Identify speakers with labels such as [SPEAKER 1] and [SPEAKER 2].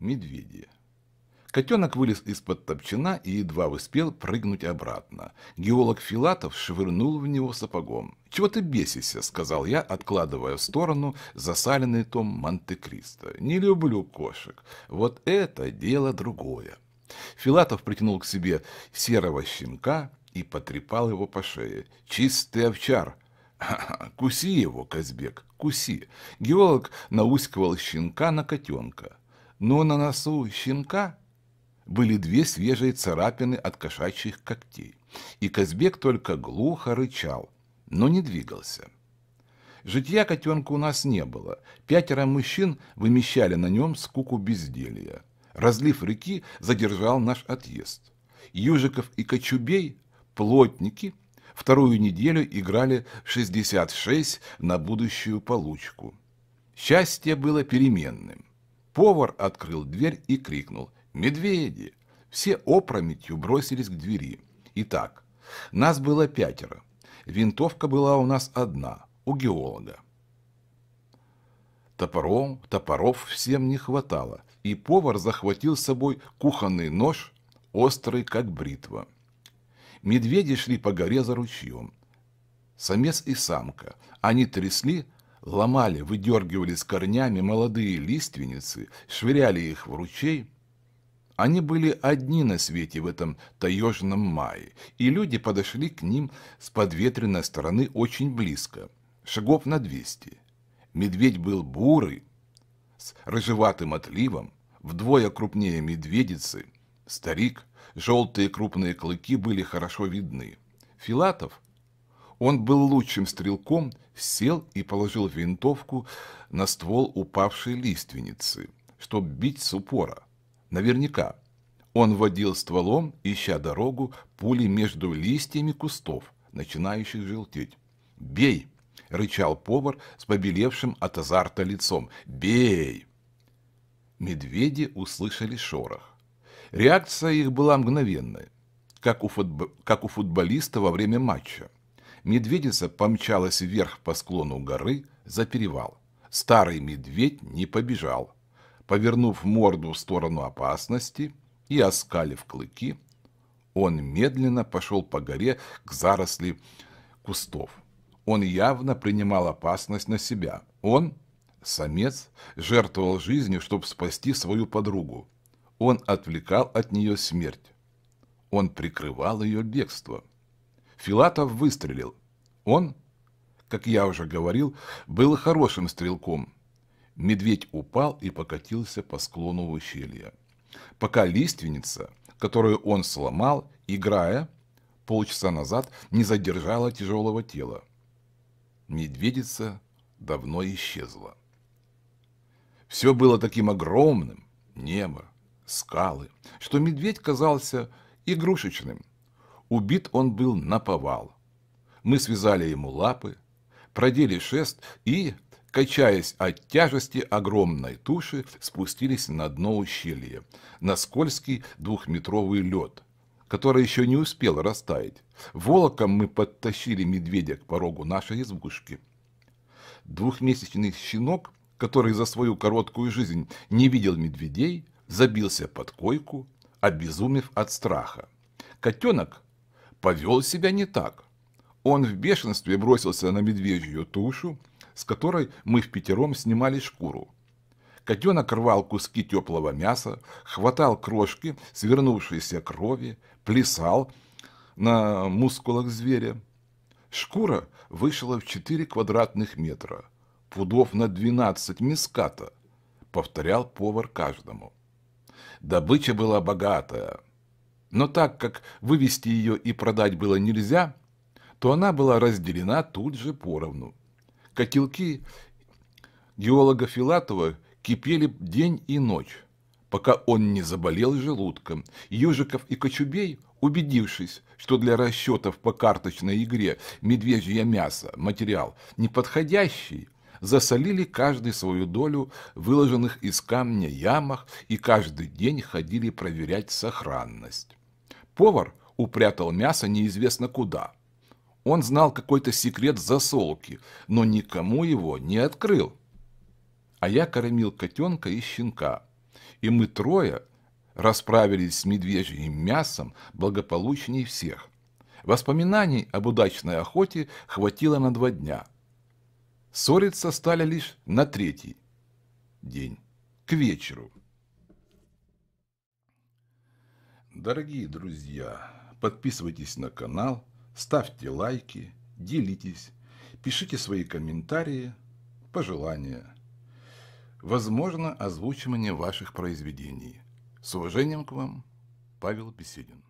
[SPEAKER 1] медведи. Котенок вылез из-под топчина и едва успел прыгнуть обратно. Геолог Филатов швырнул в него сапогом. «Чего ты бесишься?» – сказал я, откладывая в сторону засаленный том Монте-Кристо. «Не люблю кошек. Вот это дело другое». Филатов притянул к себе серого щенка и потрепал его по шее. «Чистый овчар!» «Куси его, Казбек, куси!» Геолог науськивал щенка на котенка но на носу щенка были две свежие царапины от кошачьих когтей, и Казбек только глухо рычал, но не двигался. Житья котенка у нас не было, пятеро мужчин вымещали на нем скуку безделья. Разлив реки задержал наш отъезд. Южиков и Кочубей, плотники, вторую неделю играли 66 на будущую получку. Счастье было переменным. Повар открыл дверь и крикнул «Медведи!». Все опрометью бросились к двери. Итак, нас было пятеро. Винтовка была у нас одна, у геолога. Топором, топоров всем не хватало, и повар захватил с собой кухонный нож, острый как бритва. Медведи шли по горе за ручьем. Самец и самка. Они трясли ломали, выдергивали с корнями молодые лиственницы, швыряли их в ручей. Они были одни на свете в этом таежном мае, и люди подошли к ним с подветренной стороны очень близко, шагов на двести. Медведь был бурый, с рыжеватым отливом, вдвое крупнее медведицы. Старик, желтые крупные клыки были хорошо видны. Филатов – он был лучшим стрелком, сел и положил винтовку на ствол упавшей лиственницы, чтобы бить с упора. Наверняка. Он водил стволом, ища дорогу, пули между листьями кустов, начинающих желтеть. «Бей!» — рычал повар с побелевшим от азарта лицом. «Бей!» Медведи услышали шорох. Реакция их была мгновенная, как у, как у футболиста во время матча медведица помчалась вверх по склону горы за перевал. Старый медведь не побежал. Повернув морду в сторону опасности и оскалив клыки, он медленно пошел по горе к заросли кустов. Он явно принимал опасность на себя. Он, самец, жертвовал жизнью, чтобы спасти свою подругу. Он отвлекал от нее смерть. Он прикрывал ее бегство. Филатов выстрелил. Он, как я уже говорил, был хорошим стрелком. Медведь упал и покатился по склону ущелья. Пока лиственница, которую он сломал, играя, полчаса назад не задержала тяжелого тела. Медведица давно исчезла. Все было таким огромным, небо, скалы, что медведь казался игрушечным. Убит он был на повал. Мы связали ему лапы, продели шест и, качаясь от тяжести огромной туши, спустились на дно ущелья, на скользкий двухметровый лед, который еще не успел растаять. Волоком мы подтащили медведя к порогу нашей избушки. Двухмесячный щенок, который за свою короткую жизнь не видел медведей, забился под койку, обезумев от страха. Котенок, повел себя не так. Он в бешенстве бросился на медвежью тушу, с которой мы в пятером снимали шкуру. Котенок рвал куски теплого мяса, хватал крошки свернувшейся крови, плясал на мускулах зверя. Шкура вышла в 4 квадратных метра, пудов на 12 миската, повторял повар каждому. Добыча была богатая – но так как вывести ее и продать было нельзя, то она была разделена тут же поровну. Котелки геолога Филатова кипели день и ночь, пока он не заболел желудком. Южиков и Кочубей, убедившись, что для расчетов по карточной игре медвежье мясо – материал неподходящий, засолили каждый свою долю выложенных из камня ямах и каждый день ходили проверять сохранность. Повар упрятал мясо неизвестно куда. Он знал какой-то секрет засолки, но никому его не открыл. А я кормил котенка и щенка, и мы трое расправились с медвежьим мясом благополучнее всех. Воспоминаний об удачной охоте хватило на два дня. Ссориться стали лишь на третий день, к вечеру. Дорогие друзья, подписывайтесь на канал, ставьте лайки, делитесь, пишите свои комментарии, пожелания. Возможно, озвучивание ваших произведений. С уважением к вам, Павел Беседин.